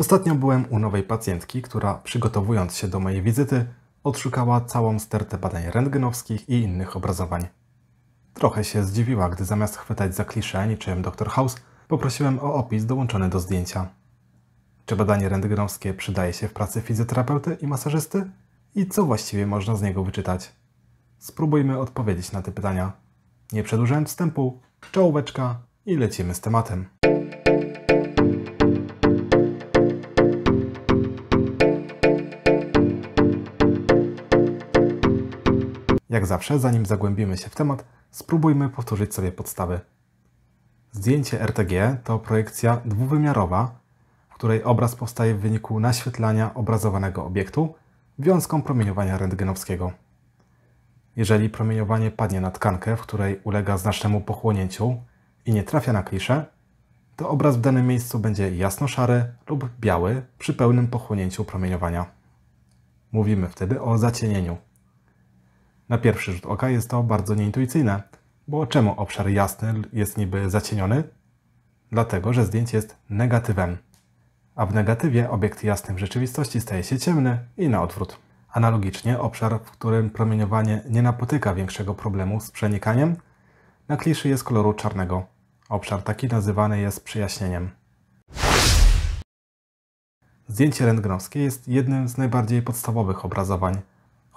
Ostatnio byłem u nowej pacjentki, która przygotowując się do mojej wizyty, odszukała całą stertę badań rentgenowskich i innych obrazowań. Trochę się zdziwiła, gdy zamiast chwytać za klisze niczym dr House, poprosiłem o opis dołączony do zdjęcia. Czy badanie rentgenowskie przydaje się w pracy fizjoterapeuty i masażysty? I co właściwie można z niego wyczytać? Spróbujmy odpowiedzieć na te pytania. Nie przedłużając wstępu, czołóweczka i lecimy z tematem. Jak zawsze, zanim zagłębimy się w temat, spróbujmy powtórzyć sobie podstawy. Zdjęcie RTG to projekcja dwuwymiarowa, w której obraz powstaje w wyniku naświetlania obrazowanego obiektu wiązką promieniowania rentgenowskiego. Jeżeli promieniowanie padnie na tkankę, w której ulega znacznemu pochłonięciu i nie trafia na kliszę, to obraz w danym miejscu będzie jasno-szary lub biały przy pełnym pochłonięciu promieniowania. Mówimy wtedy o zacienieniu. Na pierwszy rzut oka jest to bardzo nieintuicyjne, bo czemu obszar jasny jest niby zacieniony? Dlatego, że zdjęcie jest negatywem. A w negatywie obiekt jasny w rzeczywistości staje się ciemny i na odwrót. Analogicznie obszar, w którym promieniowanie nie napotyka większego problemu z przenikaniem, na kliszy jest koloru czarnego. Obszar taki nazywany jest przyjaśnieniem. Zdjęcie rentgenowskie jest jednym z najbardziej podstawowych obrazowań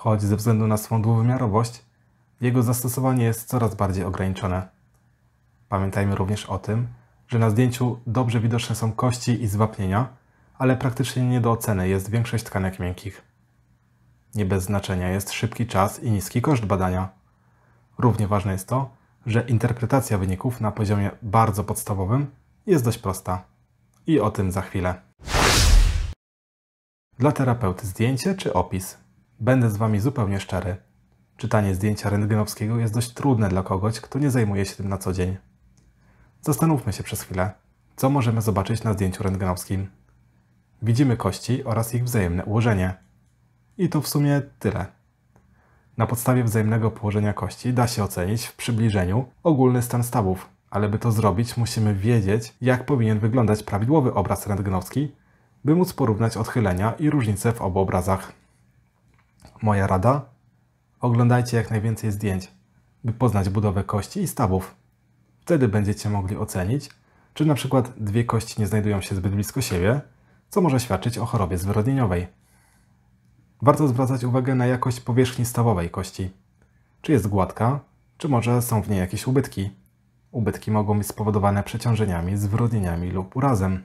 choć ze względu na swą dwuwymiarowość, jego zastosowanie jest coraz bardziej ograniczone. Pamiętajmy również o tym, że na zdjęciu dobrze widoczne są kości i zwapnienia, ale praktycznie nie do oceny jest większość tkanek miękkich. Nie bez znaczenia jest szybki czas i niski koszt badania. Równie ważne jest to, że interpretacja wyników na poziomie bardzo podstawowym jest dość prosta. I o tym za chwilę. Dla terapeuty zdjęcie czy opis? Będę z Wami zupełnie szczery. Czytanie zdjęcia rentgenowskiego jest dość trudne dla kogoś, kto nie zajmuje się tym na co dzień. Zastanówmy się przez chwilę, co możemy zobaczyć na zdjęciu rentgenowskim. Widzimy kości oraz ich wzajemne ułożenie. I to w sumie tyle. Na podstawie wzajemnego położenia kości da się ocenić w przybliżeniu ogólny stan stawów, ale by to zrobić musimy wiedzieć, jak powinien wyglądać prawidłowy obraz rentgenowski, by móc porównać odchylenia i różnice w obu obrazach. Moja rada? Oglądajcie jak najwięcej zdjęć, by poznać budowę kości i stawów. Wtedy będziecie mogli ocenić, czy na przykład dwie kości nie znajdują się zbyt blisko siebie, co może świadczyć o chorobie zwyrodnieniowej. Warto zwracać uwagę na jakość powierzchni stawowej kości. Czy jest gładka, czy może są w niej jakieś ubytki. Ubytki mogą być spowodowane przeciążeniami, zwyrodnieniami lub urazem.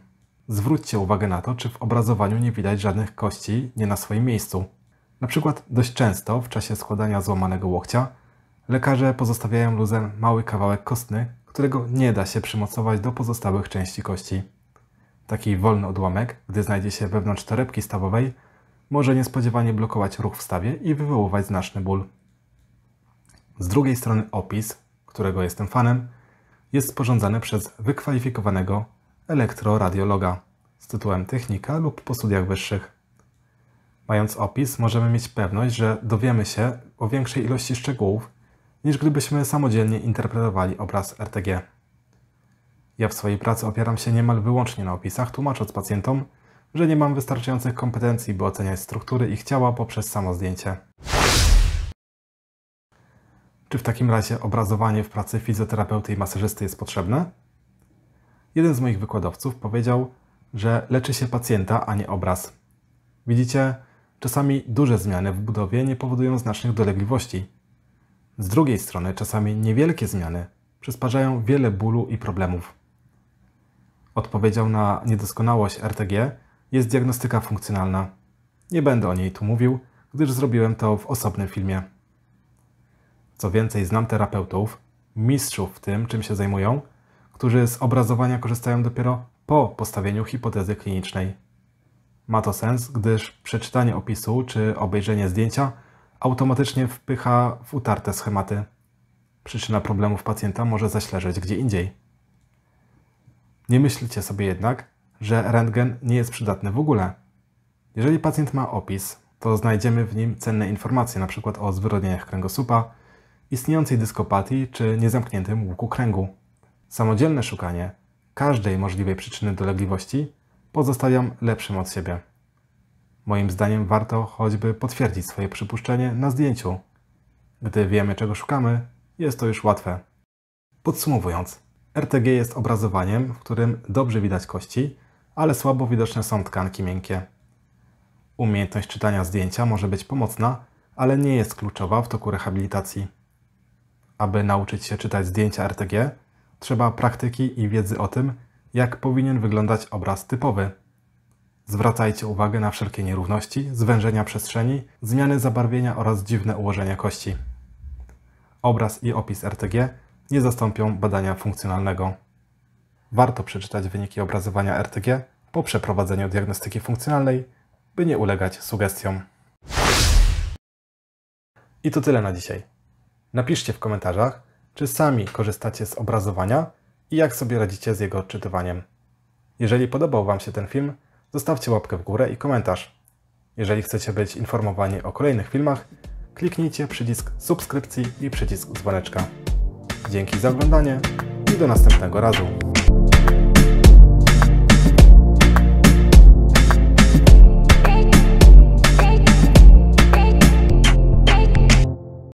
Zwróćcie uwagę na to, czy w obrazowaniu nie widać żadnych kości nie na swoim miejscu. Na przykład dość często w czasie składania złamanego łokcia lekarze pozostawiają luzem mały kawałek kostny, którego nie da się przymocować do pozostałych części kości. Taki wolny odłamek, gdy znajdzie się wewnątrz torebki stawowej, może niespodziewanie blokować ruch w stawie i wywoływać znaczny ból. Z drugiej strony opis, którego jestem fanem, jest sporządzany przez wykwalifikowanego elektroradiologa z tytułem technika lub po studiach wyższych. Mając opis, możemy mieć pewność, że dowiemy się o większej ilości szczegółów, niż gdybyśmy samodzielnie interpretowali obraz RTG. Ja w swojej pracy opieram się niemal wyłącznie na opisach, tłumacząc pacjentom, że nie mam wystarczających kompetencji, by oceniać struktury ich ciała poprzez samo zdjęcie. Czy w takim razie obrazowanie w pracy fizjoterapeuty i masażysty jest potrzebne? Jeden z moich wykładowców powiedział, że leczy się pacjenta, a nie obraz. Widzicie, Czasami duże zmiany w budowie nie powodują znacznych dolegliwości. Z drugiej strony, czasami niewielkie zmiany przysparzają wiele bólu i problemów. Odpowiedzią na niedoskonałość RTG jest diagnostyka funkcjonalna. Nie będę o niej tu mówił, gdyż zrobiłem to w osobnym filmie. Co więcej, znam terapeutów, mistrzów w tym, czym się zajmują, którzy z obrazowania korzystają dopiero po postawieniu hipotezy klinicznej. Ma to sens, gdyż przeczytanie opisu czy obejrzenie zdjęcia automatycznie wpycha w utarte schematy. Przyczyna problemów pacjenta może zaśleżeć gdzie indziej. Nie myślcie sobie jednak, że rentgen nie jest przydatny w ogóle. Jeżeli pacjent ma opis, to znajdziemy w nim cenne informacje, np. o zwyrodnieniach kręgosłupa, istniejącej dyskopatii czy niezamkniętym łuku kręgu. Samodzielne szukanie każdej możliwej przyczyny dolegliwości pozostawiam lepszym od siebie. Moim zdaniem warto choćby potwierdzić swoje przypuszczenie na zdjęciu. Gdy wiemy, czego szukamy, jest to już łatwe. Podsumowując, RTG jest obrazowaniem, w którym dobrze widać kości, ale słabo widoczne są tkanki miękkie. Umiejętność czytania zdjęcia może być pomocna, ale nie jest kluczowa w toku rehabilitacji. Aby nauczyć się czytać zdjęcia RTG, trzeba praktyki i wiedzy o tym, jak powinien wyglądać obraz typowy. Zwracajcie uwagę na wszelkie nierówności, zwężenia przestrzeni, zmiany zabarwienia oraz dziwne ułożenia kości. Obraz i opis RTG nie zastąpią badania funkcjonalnego. Warto przeczytać wyniki obrazowania RTG po przeprowadzeniu diagnostyki funkcjonalnej, by nie ulegać sugestiom. I to tyle na dzisiaj. Napiszcie w komentarzach, czy sami korzystacie z obrazowania i jak sobie radzicie z jego odczytywaniem. Jeżeli podobał Wam się ten film, zostawcie łapkę w górę i komentarz. Jeżeli chcecie być informowani o kolejnych filmach, kliknijcie przycisk subskrypcji i przycisk dzwoneczka. Dzięki za oglądanie i do następnego razu.